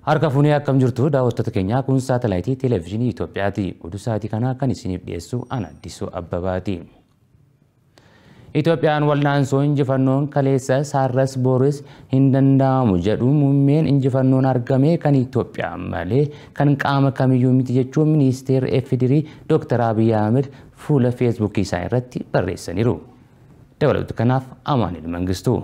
Harka fuunee akkam jirtu daawwattoota keenyaa kun saatalaayitii televezyiinii Itoophiyaati. Oduu sa'aatii kanaa kan isiniif dhiyeessu an Addisuu Abbabaati. Itoophiyaan walnaansoo injifannoon kaleessa saarras booris hin danda'amu jedhu muummeen injifannoon argame kan Itoophiyaa malee kan qaama kamiyyuu miti jechuun ministeerri FDRI Dr. Abiy Ahmed fuula feesbuukii isaa irratti barreessaniiru. Dabalatu kanaaf Amaanil Mangistuu.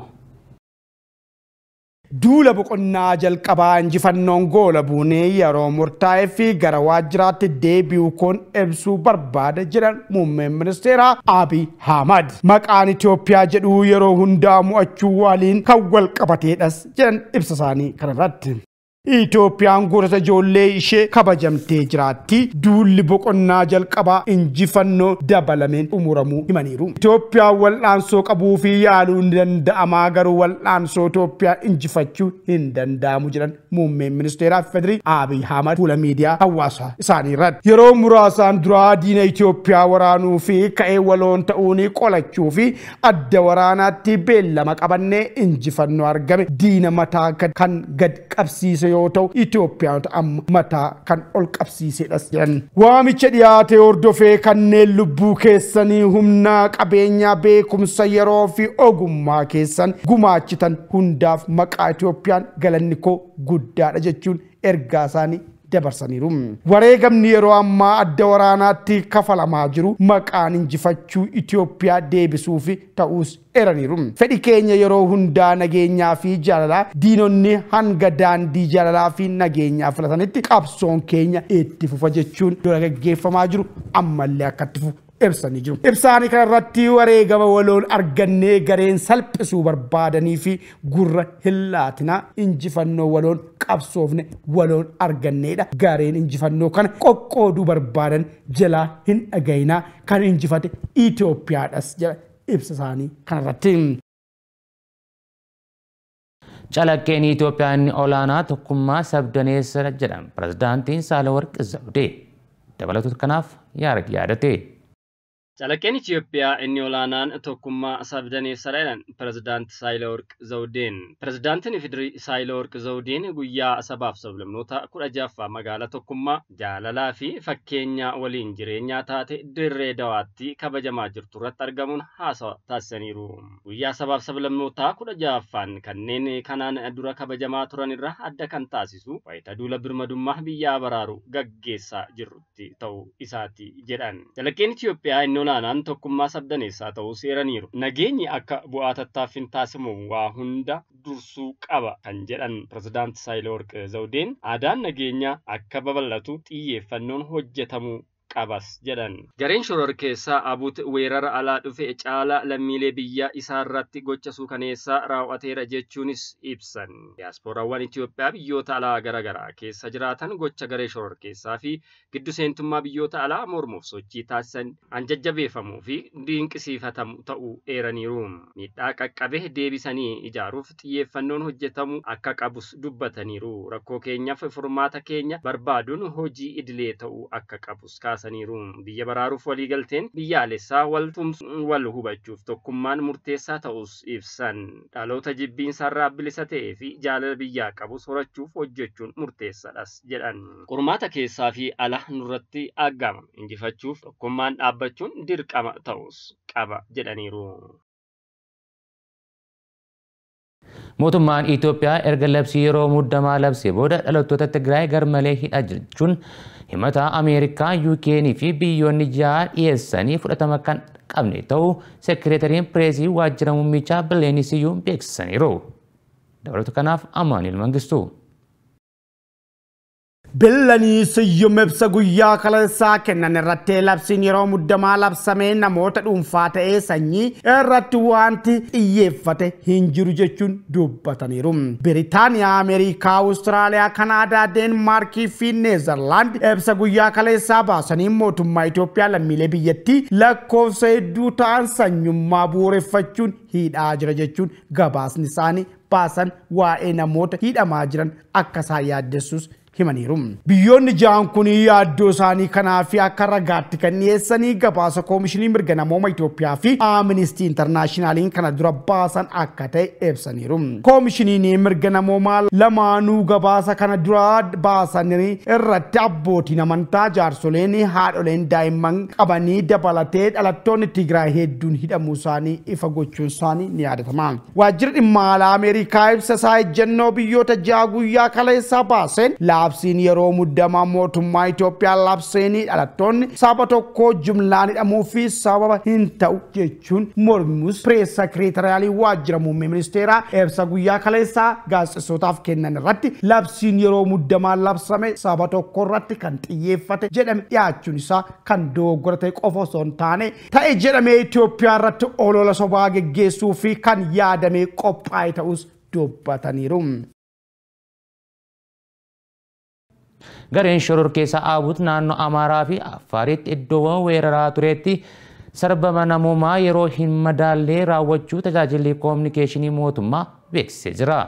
Duula boqonnaa jalqabaa injifannoon goola buunee yeroo murtaa'ee fi gara waajjiraatti deebi'u kun ibsuu barbaada jedhan muummeen ministeeraa Abiy Ahmad. Maqaan Itoophiyaa jedhu yeroo hundaa achuu waliin kan wal qabateedhas jedhan ibsa isaanii kanarratti. Itoophiyaan gorsa ijoollee ishee kabajamtee jiraatti. Duulli boqonnaa jalqabaa injifannoo dabalameen umuramu himaniiru. Itoophiyaan wal'aansoo qabuu fi ni danda'amaa garuu wal'aansoo Itoophiyaa injifachuu hin danda'amu jedhan muummeen ministeeraa Federii Abiy Ahmad fuula miidiyaa hawaasaa isaanii irratti. Yeroo muraasaan duraa diina Itoophiyaa waraanuu fi ka'ee waloon ta'uun qolachuu fi adda waraanaatti beellama qabannee injifannoo argame diina mataa kan qabsiise yoo ta'u Itoophiyaanota amma mataa kan ol qabsiisedhas jedhan. Waamicha dhiyaate hordofee kanneen lubbuu keessanii humnaa qabeenyaa beekumsa yeroo fi ogummaa keessan gumaachitan hundaaf maqaa Itoophiyaan galanni koo guddaadha jechuun ergaa dabarsaniiru. Wareegamni yeroo ammaa adda waraanaatti kafalamaa jiru maqaan injifachuu Itoophiyaa deebisuuf ta'uus eraniiru. Fedhi keenya yeroo hundaa nageenyaa fi jaalalaa diinonni hanga daandii jaalalaa fi nageenyaa filatanitti qabsoon keenya itti fufa jechuun dura gaggeeffamaa jiru ammallee akka itti ibsanii jiru. Ibsaanii kanarratti wareegama waloon argannee gareen salphisuu barbaadanii fi gurra hin laatinaa injifannoo waloon qabsoofne waloon arganneedha. Gareen injifannoo kana qoqqooduu barbaadan jalaa hin dhagayinaa kan injifate Itoophiyaadhas jedha ibsa isaanii kanarratti. Calaqqeen Itoophiyaa inni olaanaa tokkummaa sabdaneessa jedhan Pirezidaantiin Saahilawarqi Zawudee dabalatu kanaaf yaadatee. Calaqqeen Itoophiyaa inni olaanaan tokkummaa sabdan Sarayilan pirezidaant Saayilawarq Zawudeen. Pirezidaantiin Fidirii Saayilawarq Zawudeen guyyaa sabaaf sablamnoota kudha jahaffaa magaalaa tokkummaa jaalalaa fi fakkeenya waliin jireenyaa taate dirree dawaatti kabajamaa jirtu irratti argamuun haasawa taasisaniiru. Guyyaa sabaaf sablamnoota kudha jahaffaan kanneen kanaan dura kabajamaa turan irraa adda kan taasisu wayitaa duula birmadummaa biyyaa baraaru gaggeessaa jirrutti ta'uu isaati jedhan. Calaqqeen Itoophiyaa inni onaanaan tokkummaa sabdaneessaa ta'uu seeraniiru. Nageenyi akka bu'aa tattaaffiin taasifamu waa hunda dursuu qaba kan jedhan pirezidaant Saayileworq Zawudeen aadaan nageenyaa akka babal'atu xiyyeeffannoon hojjetamuu jedhan. Gareen shoror keessaa abut weerara alaa dhufe caala lammiilee biyya isaarratti gocha suukaneessaa raawwateera jechuunis ibsan. Diyaasporaawwan Itoophiyaa biyyoota alaa garaagaraa keessa jiraatan gocha garee shoror keessaa fi giddu seentummaa biyyoota alaa mormoof sochii taasisan anjajjabeeffamuu fi dinqisiifatamu ta'uu eeraniiru. Miidhaa qaqqabe deebisanii ijaaruuf xiyyeeffannoon hojjetamu akka qabus dubbataniiru. Rakkoo keenyaaf furmaata keenya barbaaduun hojii idilee ta'uu akka qabus kaasa. Biyya baraaruuf waliigalteen biyyaalessaa wal hubachuuf tokkummaan murteessaa ta'us ibsan. Dhaloota jibbiin bilisa ta'ee fi jaalala biyyaa qabu sorachuuf hojjechuun murteessadhas jedhan. Qormaata keessaa fi ala nurratti argama. Injifachuuf tokkummaan dhaabbachuun dirqama ta'us qaba jedhaniiru. Mootummaan Itoophiyaa erga labsii yeroo muddamaa labse booda dhalattoota Tigraay garmalee hidha jechuun himata Ameerikaa, Yuukeenii fi biyyoonni ja'a dhiyeessanii fudhatama kan qabne ta'uu sekireetariin pireesii waajjira muummicha Bileenisiyyuu beeksisaniiru. Dabalatu kanaaf Amaaniil Mangistuu. Bellanii siyyum ibsa guyyaa kaleessaa kennan irratti labsiin yeroo muddamaa labsamee namoota dhuunfaa ta'ee sanyii irratti wanti xiyyeeffate hin jiru jechuun dubbataniiru. Biritaaniyaa Ameerikaa, Awustiraaliyaa, Kanaadaa, Deenmaarkii fi Neezerlaand ibsa guyyaa kaleessaa baasanii mootummaa Itoophiyaa lammiilee biyyattii lakkoofsa hedduu ta'an sanyummaa bu'uureffachuun hidhaa jira jechuun gabaasni isaanii baasan waa'ee namoota hidhamaa jiran akka isaan yaaddessus Biyyoonni ja'an kun yaaddoo isaanii kanaafi akka ragaatti kan dhiyeessanii gabaasa koomishinii mirga namooma Itoophiyaa fi Amnistii Intarnaashinaaliin kana dura baasan akka ta'e ibsaniiru. Koomishiniin mirga namoomaa lamaanuu gabaasa kana dura baasan irratti abbootiin amantaa jaarsoleen haadholeen daa'imman qabanii dabalatee dhalattoonni Tigraay hedduun hidhamuu isaanii ifa gochuun isaanii ni yaadatama. Waajjirri dhimma Ameerikaa ibsa isaa ejjennoo biyyoota ja'a guyyaa Labsiin yeroo muuddamaa mootummaa Itoophiyaa labseeni dhalattoonni saba tokkoo jumlaan hidhamuu fi sababa hin ta'u jechuun mormuus pirees sekreetariyaalii waajjira muummee ministeeraa ibsa guyyaa kaleessaa gaazexeessootaaf kennan irratti labsiin yeroo muuddamaa labsame saba tokko irratti kan xiyyeeffate jedhame dhiyaachuun isaa kan dogoggora ta'e qofa osoo hin taane ta'e jedhamee Itoophiyaa irratti olola sobaa geggeessuu fi kan yaadamee qophaa'e ta'us dubbataniiru. gareen shoror keessaa aabuut naannoo amaaraa fi affaariitti iddoowwan weeraraa turetti sarbama namoomaa yeroo hin madaallee raawwachuu tajaajilli koominikeeshinii mootummaa beeksisee jira.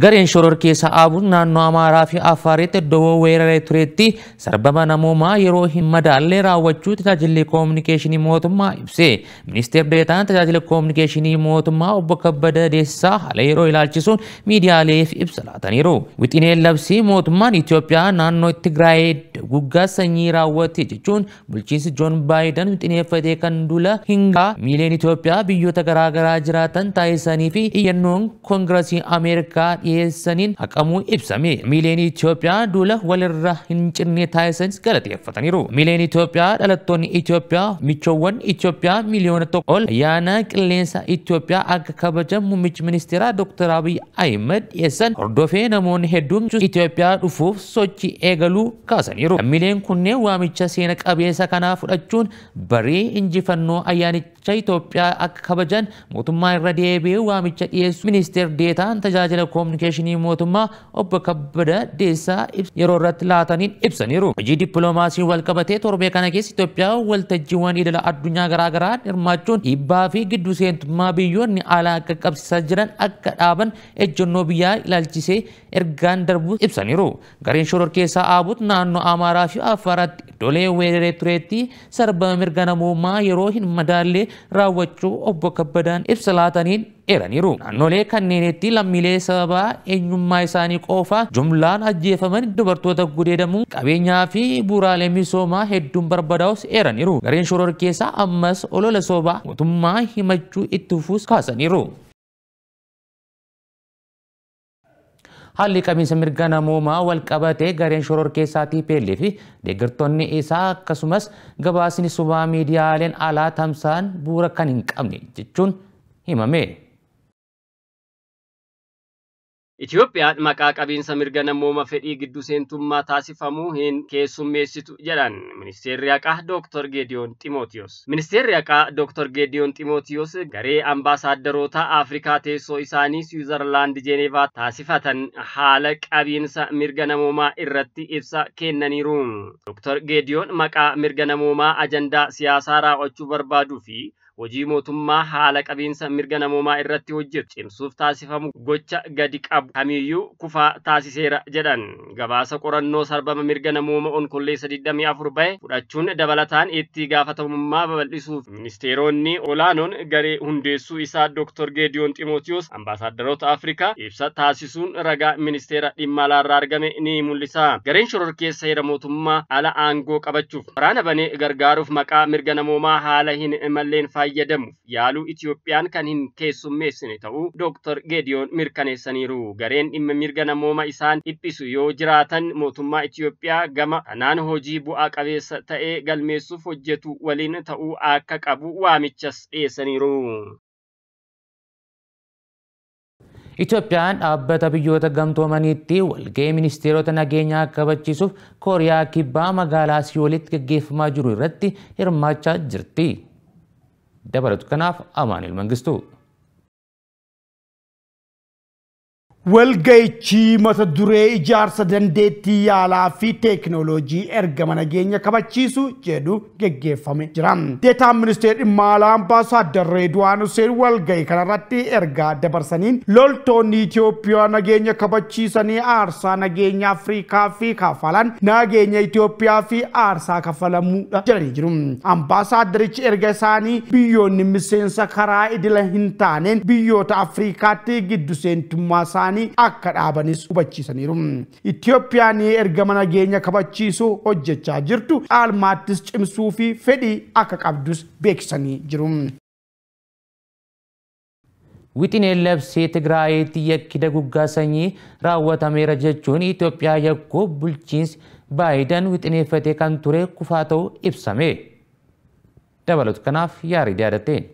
Gareen shororkee sa'aabun naannoo Amaaraa fi Affaaritti dowoo weeraree turetti sarbama namoomaa yeroo hin madaallee se tajaajilli koominikeeshinii mootummaa ibse. Ministeer Deetaan tajaajila koominikeeshinii mootummaa desa Kabbada Deessisaa haala yeroo ilaalchisuun miidiyaaleef within laataniiru. Wixineen labsii mootummaan Itoophiyaa naannoo Tigraay guggaa sanyii raawwatte jechuun bulchiinsi Joon baayden xineeffatee kan dula hingaa miileen Itoophiyaa biyyoota garaagaraa jiraatan taasisanii fi iyyannoon koongirasii Ameerikaa dhiyeessaniin haqamuu ibsame. Miileen Itoophiyaa dula walirra hin cinne taasisanis galateeffataniiru. Miileen Itoophiyaa dhalattoonni Itoophiyaa michoowwan Itoophiyaa miiliyoona tokko ol ayyaana qilleensa Itoophiyaa akka kabajan muummichi ministeeraa dooktar Abiy Ahmed dhiyeessan hordofee namoonni hedduun Itoophiyaa dhufuuf sochii eegaluu kaasaniiru. jiru. Lammiileen kunneen waamicha seena qabeessa kanaa fudhachuun barii injifannoo ayyaanicha Itoophiyaa akka kabajan mootummaa irra deebi'ee waamicha dhiyeessu ministeer deetaan tajaajila koominikeeshinii mootummaa obbo Kabbada Deessaa yeroo irratti laataniin ibsaniiru. Hojii dippiloomaasii wal qabatee torbee kana keessa Itoophiyaa waltajjiiwwan idila addunyaa garaagaraa hirmaachuun dhiibbaa fi gidduu seentummaa biyyoonni alaa akka qabsiisaa jiran akka dhaaban ejjennoo biyyaa ilaalchisee ergaan darbu ibsaniiru. Gareen shororkeessaa keessaa aabuut naannoo Ah, Amaaraa fi Afaaratti iddoolee weeraree turetti sarba mirga namoomaa yeroo hin madaallee raawwachuu obbo Kabbadaan ibsa laataniin dheeraniiru. Naannolee kanneenitti lammiilee sababaa eenyummaa isaanii qoofa jumlaan ajjeefaman dubartoota gudeedamu qabeenyaa fi buuraalee misoomaa hedduun barbadaa'us eeraniiru. Gareen shoror keessaa ammas olola sobaa mootummaa himachuu itti fuus kaasaniiru. haalli qabiinsa mirga namoomaa wal qabatee gareen shoroor keessaatii peellee fi deeggartoonni isaa akkasumas gabaasni subaa miidiyaaleen alaa tamsa'an bu'uura kan hin qabne jechuun himame. Itoophiyaan maqaa qabiinsa mirga namooma fedhii giddu seentummaa taasifamuu hin keessummeessitu jedhan ministeerri haqaa Dr. Gediyoon Ximootiyoos. Ministeerri haqaa Dr. Gediyoon Ximootiyoos garee ambaasaadaroota Afrikaa teessoo isaanii Siwiizerlaand Jeenevaa taasifatan haala qabiinsa mirga namoomaa irratti ibsa kennaniiru. Dr. Gediyoon maqaa mirga namoomaa ajandaa siyaasaa raawwachuu barbaaduu fi Hojii mootummaa haala qabiinsa mirga namoomaa irratti hojjetu cimsuuf taasifamu gocha gadi qabu kamiyyuu kufaa taasiseera jedhan. Gabaasa qorannoo sarbama mirga namooma onkolleessa 24 bahe fudhachuun dabalataan itti gaafatamummaa babal'isuuf ministeeronni olaanoon garee hundeessuu isaa Dr. Geediyoon ximootiyoos ambaasaadarota Afrikaa ibsa taasisuun ragaa ministeera dhimma alaarraa argame ni mul'isa. Gareen keessa heera mootummaa ala aangoo qabachuuf waraana banee gargaaruuf maqaa mirga namoomaa haala hin malleen faayya. fayyadamuuf yaaluu Itiyoophiyaan kan hin keessummeessine ta'uu Dr. Geediyoon mirkaneessaniiru. Gareen dhimma mirga namooma isaan dhiphisu yoo jiraatan mootummaa Itiyoophiyaa gama kanaan hojii bu'aa qabeessa ta'ee galmeessuuf hojjetu waliin ta'uu akka qabu waamichas dhiyeessaniiru. Itoophiyaan dhaabbata biyyoota gamtoomaniitti walga'ii ministeerota nageenyaa kabachiisuuf Kooriyaa kibbaa magaalaa Siyoolitti gaggeeffamaa jiru irratti hirmaachaa jirti. dabalatu. Kanaaf amaan mangistu Walgahii mata duree ijaarsa dandeettii yaalaa fi teekinooloojii erga nageenya kabachiisu jedhu geggeeffame jira. Deetaan ministeerri dhimma alaa ambaasu Addarree Duwaan Hussein walgahii kanarratti ergaa dabarsaniin loltoonni Itoophiyaa nageenya kabachiisanii aarsaa nageenya Afrikaa fi kafalan nageenya Itoophiyaa fi aarsaa kafalamuudha jedhanii jiru. Ambaasaaddarichi erga isaanii biyyoonni miseensa karaa idila hin biyyoota Afrikaatti giddu seentummaa isaanii akka dhaabanis hubachiisaniiru. Itoophiyaan erga nageenya kabachiisu hojjechaa jirtu almaattis cimsuu fi fedhii akka qabdus beeksisanii jiru. Wixinee labsee Tigraayitti yakkida daguggaa sanyii raawwatameera jechuun Itoophiyaa yakkoo bulchiinsi baayidan wixineeffatee kan ture kufaa ta'uu ibsame. Dabalatu kanaaf yaarii daalateen.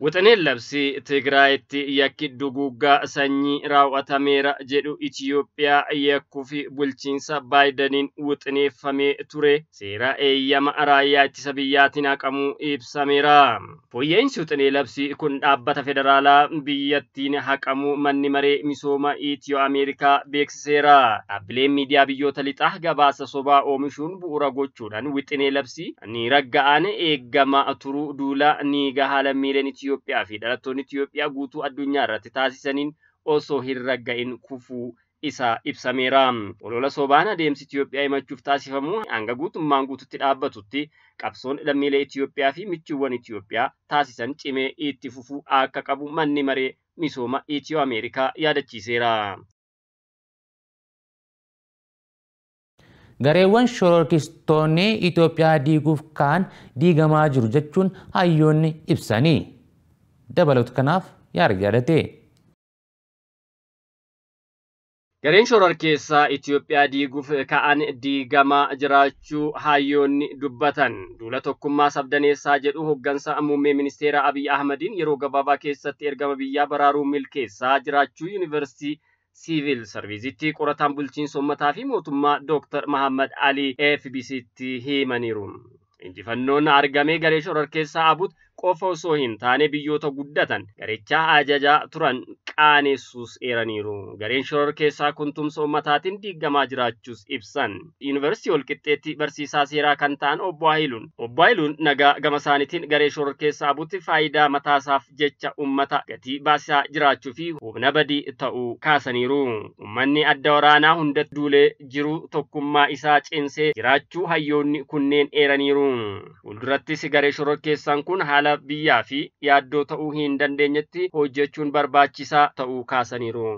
Wixineen labsii Tigraayitti yakki duguggaa sanyii raawwatameera jedhu Itiyoophiyaa yakkuu fi bulchiinsa Baayidaniin wixineeffamee ture seera eeyyama raayyaa ittisa biyyaatiin haqamuu ibsameera. Fooyya'insi wixinee labsii kun dhaabbata federaalaa biyyattiin haqamuu manni maree misooma Itiyoo Ameerikaa beeksiseera. Dhaabbileen miidiyaa biyyoota lixaa gabaasa sobaa oomishuun bu'uura gochuudhaan wixinee labsii ni ragga'an eeggama turuu duula ni gahala miileen Itoophiyaa fi dhalattoonni Itoophiyaa guutuu addunyaa irratti taasisaniin osoo hin ragga'in kufuu isaa ibsameera. Olola sobaan adeemsi Itoophiyaa imachuuf taasifamu hanga guutummaan guututti dhaabbatutti qabsoon lammiilee Itoophiyaa fi michiiwwan Itoophiyaa taasisan cimee itti fufuu akka qabu manni maree misooma Itiyoo Ameerikaa yaadachiiseera. gareewwan shororkistoonni Itoophiyaa diiguuf kaan diigamaa jiru jechuun hayyoonni ibsanii. kanaaf Gareen shorar keessaa Itoophiyaa diiguuf ka'an diigamaa jiraachuu hayyoonni dubbatan duula tokkummaa sabdaneessaa jedhu hoggansa muummee ministeera Abiy Ahmadiin yeroo gabaabaa keessatti ergama biyyaa baraaruu milkeessaa jiraachuu yuunivarsiitii sivil sarviisitti qorataan bulchiinsa ummataa fi mootummaa Dooktar Mahammad Ali FBC'tti himaniiru. Injifannoon argame garee shorar keessaa abut qofa osoo hin taane biyyoota guddatan garichaa ajajaa turan qaanessuus eeraniiru. Gareen shoror keessaa kuntumsa uummataatiin diigamaa jiraachuus ibsan. Yuunivarsiitii Walqixxeetti barsiisaa seeraa kan ta'an obbo Haayiluun. Obbo Haayiluun nagaa gama isaaniitiin garee shoror keessaa butti faayidaa mataasaaf jecha uummata gatii baasisaa jiraachuu fi humna badii ta'uu kaasaniiru. Uummanni adda waraanaa hunda duulee jiru tokkummaa isaa cinsee jiraachuu hayyoonni kunneen eeraniiru. Fuuldurattis garee shoror keessaan kun haala amala biyyaa fi yaaddoo ta'uu hin dandeenyetti hojjechuun barbaachisaa ta'uu kaasaniiru.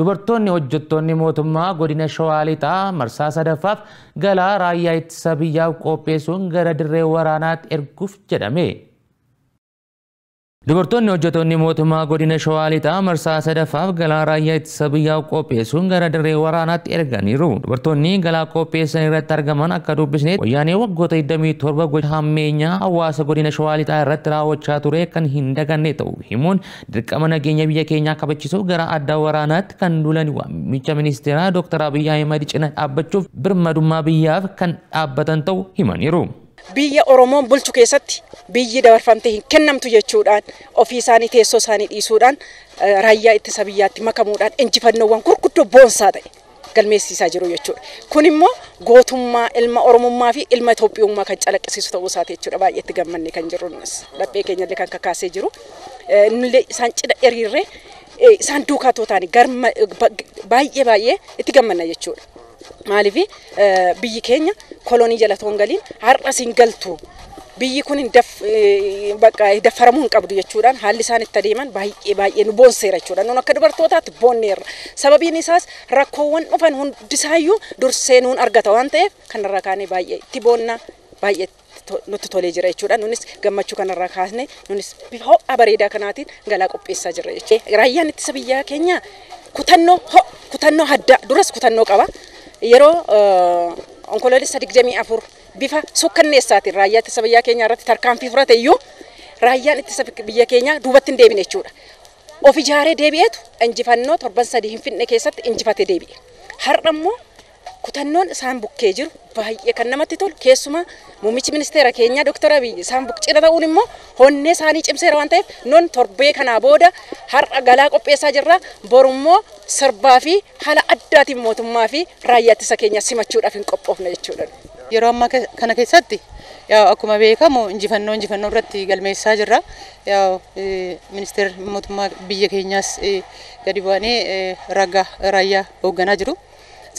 Dubartoonni hojjettoonni mootummaa godina Shawaa Lixaa marsaa sadaffaaf galaa raayyaa ittisa biyyaaf qopheessuun gara dirree waraanaatti erguuf jedhame. Dubartoonni hojjettoonni mootummaa godina Shawaa Lixaa marsaa sadaffaaf galaa raayyaa ittisa biyyaa qopheessuun gara dirree waraanaatti erganiiru. Dubartoonni galaa qopheessan irratti argaman akka dubbisneetti wayyaanee waggoota 27 godina hammeenyaa hawaasa godina Shawaa Lixaa irratti raawwachaa ture kan hin daganne ta'u himuun dirqama nageenya biyya keenyaa kabachisuuf gara adda waraanaatti kan duulan waamicha ministeeraa Dr. Abiyyi Ahimad cina dhaabbachuuf birmadummaa biyyaaf kan dhaabbatan ta'u himaniiru. biyya Oromoon bulchu keessatti biyyi dabarfamtee hin kennamtu jechuudhaan ofii isaanii teessoo isaanii dhiisuudhaan raayyaa itti sabiyyaatti makamuudhaan injifannoowwan gurguddoo boonsaa ta'e galmeessisaa jiru jechuudha. Kun immoo gootummaa ilma Oromummaa fi ilma Itoophiyummaa kan calaqqisiisu ta'uu isaati jechuudha. Baay'eetti gammanne kan jiru innis keenya illee kan kakaasee jiru. Innillee isaan cidha eriirree isaan duukaa too ta'anii baay'ee baay'ee itti gammanna jechuudha. Maaliif biyyi keenya ኮሎኒ ጀላቶን ገሊን har'a siin galtu biyyi kun daffaramuu hin qabdu jechuudhaan haalli isaan itti adeeman baay'ee baay'ee nu boonseera jechuudha. Nuun akka dubartootaatti boonneerra. Sababiin isaas rakkoowwan dhufan hundisaayyuu dursee nuun argata waan ta'eef kanarraa kaanee baay'ee itti boonna baay'ee nutti tolee jira jechuudha. Nunis gammachuu kanarraa kaasne nunis bifa ho'a bareedaa kanaatiin galaa qopheessaa jirra jechuudha. Raayyaan ittisa biyyaa keenya kutannoo ho'a kutannoo addaa duras kutannoo qaba. Yeroo onkoloolessa afur bifa sukkanneessaatiin raayyaa ittisa biyyaa keenya irratti tarkaanfii furate iyyuu raayyaan ittisa biyya keenyaa duubatti hin deebine jechuudha. Of ijaaree deebi'eetu injifannoo torban sadii hin finne keessatti injifate deebi'e. Har'a immoo kutannoon isaan bukkee jiru baay'ee kan namatti tolu keessumaa muummichi ministeera keenyaa doktar abiy isaan buqqina ta'uun immoo honnee isaanii cimseera waan ta'eef noon torbee kanaa booda har'a galaa qopheessaa jirra borummoo sirbaa fi haala addaatiin mootummaa fi raayyaa keenyaa simachuudhaaf hin qophoofne jechuudha. Yeroo ammaa kana keessatti akkuma beekamu injifannoo injifannoo irratti galmeessaa jirra. Ministeerri mootummaa biyya keenyaas gadi bu'anii ragaa raayyaa hoogganaa jiru.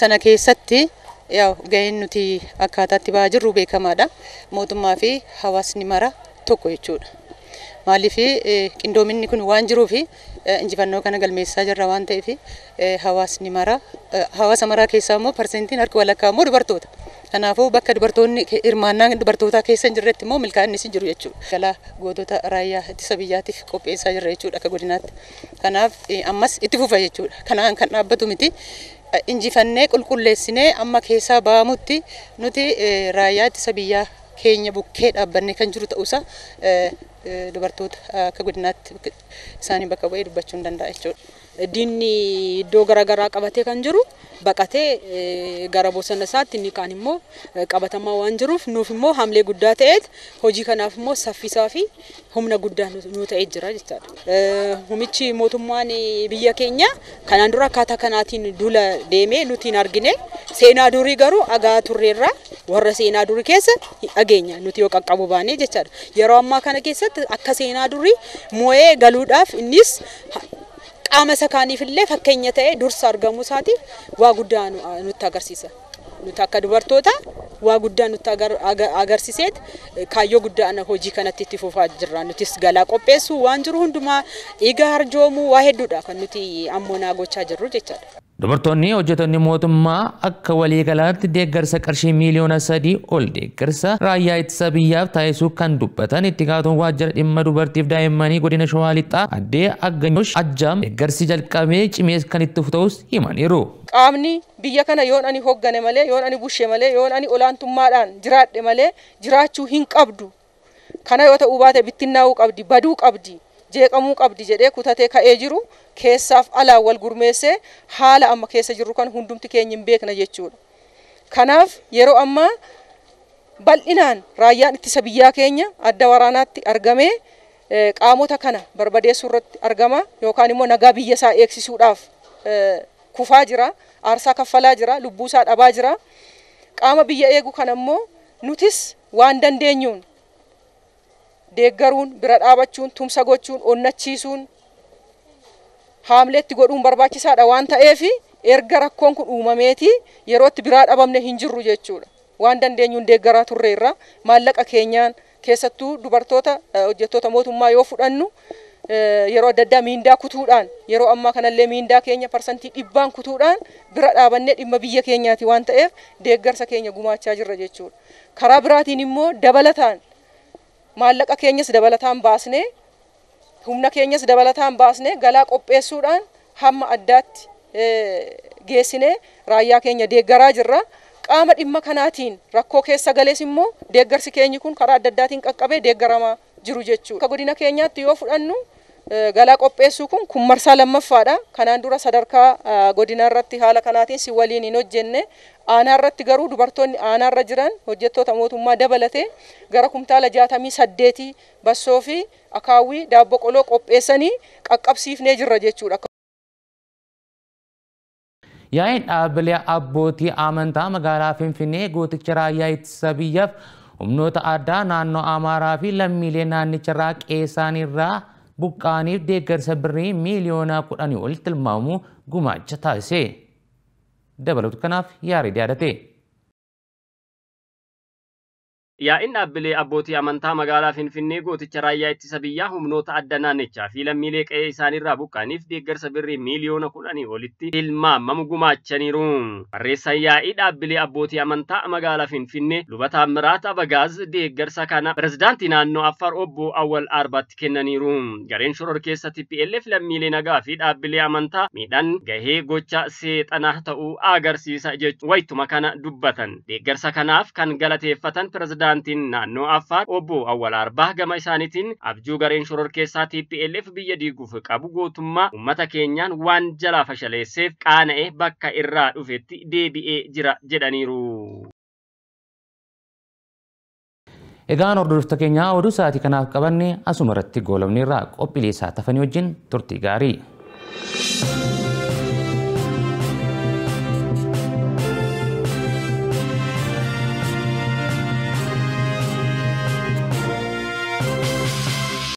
sana keessatti ga'een nuti akkaataatti ba'aa jirru beekamaadha. Mootummaa fi hawaasni mara tokko jechuudha. Maaliif e, qindoominni kun waan jiruuf e, injifannoo kana galmeessaa jirra waan ta'eef e, hawaasni mara hawaasa maraa keessaa immoo parsentiin harki walakkaa immoo dubartoota. Kanaafuu bakka dubartoonni hirmaannaan dubartootaa keessa hin jirretti immoo isin jiru jechuudha. Galaa gootota raayyaa ittisa biyyaatiif qopheessaa jirra jechuudha akka godinaatti. Kanaaf ammas itti fufa jechuudha. Kanaan kan dhaabbatu miti. injifannee qulqulleessinee amma keessaa ba'amutti nuti e, raayyaa ittisa biyyaa keenya bukkee dhaabbannee kan jiru ta'uusa e, e, dubartoota akka godinaatti isaanii bakka bu'ee dubbachuu danda'a jechuudha. diinni iddoo garaagaraa qabatee kan jiru baqatee gara bosona isaatti inni kaan immoo qabatamaa waan jiruuf nuuf immoo hamlee guddaa ta'eet hojii kanaaf immoo saffisaa fi humna guddaa nu ta'ee jira jechaadha. Humichi mootummaan biyya keenya kanaan dura akkaataa kanaatiin dula deemee nuti hin argine seenaa durii garuu agaa turreerraa warra seenaa durii keessa dhageenya nuti yoo qaqqabu baanee jechaadha. Yeroo ammaa kana keessatti akka seenaa durii moo'ee galuudhaaf innis qaama isa kaaniifillee fakkeenya ta'ee dursa argamuu isaatiif waa guddaa nutti agarsiisa. Nuti akka dubartoota waa guddaa nutti agarsiiseet kaayyoo guddaa hojii kanatti itti fufaa jirra. Nutis galaa qopheessuu waan jiru hundumaa dhiiga harjoomuu waa hedduudha kan nuti ammoo naa gochaa jirru jechaadha. Dubartoonni hojjetonni mootummaa akka waliigalaatti deeggarsa qarshii miiliyoona sadii ol deeggarsa raayyaa ittisa biyyaaf taasisuu kan dubbatan itti kaatuun waajjira dhimma dubartiif daa'immanii godina Shawaa Lixxaa addee Aganyoosh Ajjaam deeggarsi jalqabee cimees kan itti ta'us himaniiru. Qaamni biyya kana yoon ani hoggane malee yoon ani bushee malee yoon ani olaantummaadhaan jiraadhe malee jiraachuu hin qabdu. Kana yoo ta'uu baate bittinnaa'uu qabdi baduu qabdi. jeeqamuu qabdi jedhee kutatee ka'ee jiru keessaaf alaa wal gurmeessee haala amma keessa jirru kan hundumti keenya hin beekna jechuudha. Kanaaf yeroo ammaa bal'inaan raayyaan ittisa biyyaa keenya adda waraanaatti argamee qaamota kana barbadeessuu irratti argama yookaan immoo nagaa biyya isaa eegsisuudhaaf kufaa jira, aarsaa kaffalaa jira, lubbuu isaa dhabaa jira. Qaama biyya eegu kanammoo nutis waan dandeenyuun deeggaruun bira dhaabachuun tumsa gochuun onnachiisuun haamleetti godhuun barbaachisaadha waan ta'eef erga rakkoon kun uumameeti yerootti biraa dhabamne hin jirru jechuudha. Waan dandeenyuun deeggaraa turreerra maallaqa keenyaan keessattuu dubartoota hojjettoota mootummaa yoo fudhannu yeroo adda addaa miindaa kutuudhaan yeroo ammaa kanallee miindaa keenya parsantii dhibbaan kutuudhaan bira dhaabannee dhimma biyya keenyaati waan ta'eef deeggarsa keenya gumaachaa jirra jechuudha. Karaa biraatiin immoo dabalataan maallaqa keenyas dabalataan baasnee humna keenyas dabalataan baasnee galaa qopheessuudhaan hamma addaatti geessinee raayyaa keenya deeggaraa jirra. Qaama dhimma kanaatiin rakkoo keessa galees immoo deeggarsi keenyi kun karaa adda addaatiin qaqqabee deeggaramaa jiru jechuudha. Akka godina keenyaatti yoo fudhannu galaa qopheessuu kun kun marsaa lammaffaadha. Kanaan dura sadarkaa godinaa irratti haala kanaatiin si waliin hin hojjenne Aanaa irratti garuu dubartoonni aanaa irra jiran hojjettoota mootummaa dabalatee gara kumtaala jaatamii saddeetii bassoo fi akaawwii daabboqoloo qopheessanii qaqqabsiifnee jirra jechuudha. Yaa'in dhaabbilee abbootii amantaa magaalaa Finfinnee gooticha raayyaa ittisa biyyaaf humnoota addaa naannoo Amaaraa fi lammiilee naannicharraa irraa buqqaaniif deeggarsa birrii miiliyoona kudhanii olitti ilmaamu gumaacha taasise. dabalatu kanaaf yaarii yaadate. Yaa'in dhaabbilee abbootii amantaa magaalaa Finfinnee gooticha raayyaa ittisa biyyaa humnoota adda naannichaa fi lammiilee qe'ee isaaniirraa bukka'aniif deeggarsa birrii miiliyoona kudhanii olitti hilmaamamu gumaachaniiru. Barreessaan yaa'ii dhaabbilee abbootii amantaa magaalaa Finfinnee lubataa Miraat Abagaaz deeggarsa kana pirezidaantii naannoo Affaar obbo Awwal Arbaatti kennaniiru. Gareen shoror keessa TPLF lammiilee nagaa fi dhaabbilee amantaa miidhaan gahee gocha seexanaa ta'uu agarsiisa jechuudha. Wayituma kana dubbatan. Deeggarsa kanaaf kan galateeffatan pireezidaantiin naannoo Affaar obbo Awwal Arbaa gama isaaniitiin abjuu gareen shoror keessaa TPLF biyya diiguuf qabu gootummaa uummata keenyaan waan jalaa fashaleesseef qaana'ee bakka irraa dhufetti deebi'ee jira jedhaniiru. Egaan hordoftoota keenyaa oduu sa'aatii kanaaf qabanne asuma irratti goolabneerraa qophiilee isaa tafanii wajjin turtii gaarii.